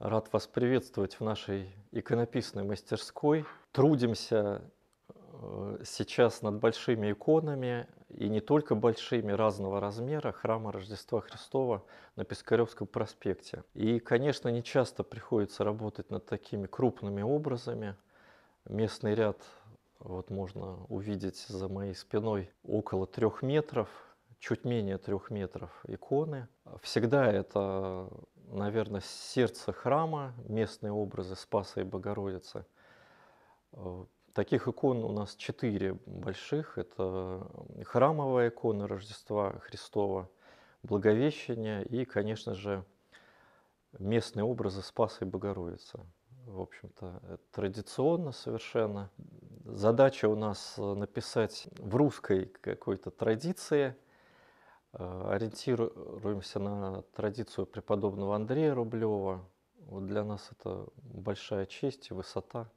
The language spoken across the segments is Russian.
Рад вас приветствовать в нашей иконописной мастерской. Трудимся э, сейчас над большими иконами, и не только большими, разного размера, храма Рождества Христова на Пискаревском проспекте. И, конечно, не часто приходится работать над такими крупными образами. Местный ряд вот можно увидеть за моей спиной около трех метров, чуть менее трех метров иконы. Всегда это наверное, сердце храма, местные образы Спаса и Богородицы. Э, таких икон у нас четыре больших. Это храмовая икона Рождества Христова, Благовещение и, конечно же, местные образы Спаса и Богородицы. В общем-то, э, традиционно совершенно. Задача у нас э, написать в русской какой-то традиции – Э, ориентируемся на традицию преподобного Андрея Рублева. Вот для нас это большая честь и высота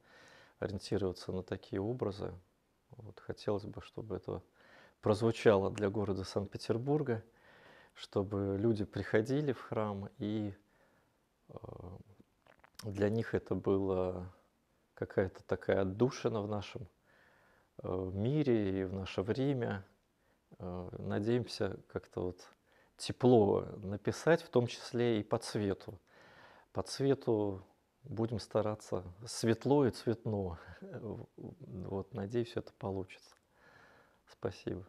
ориентироваться на такие образы. Вот хотелось бы, чтобы это прозвучало для города Санкт-Петербурга, чтобы люди приходили в храм, и э, для них это было какая-то такая отдушина в нашем э, мире и в наше время – Э, надеемся как-то вот тепло написать, в том числе и по цвету. По цвету будем стараться светло и цветно. Вот, надеюсь, это получится. Спасибо.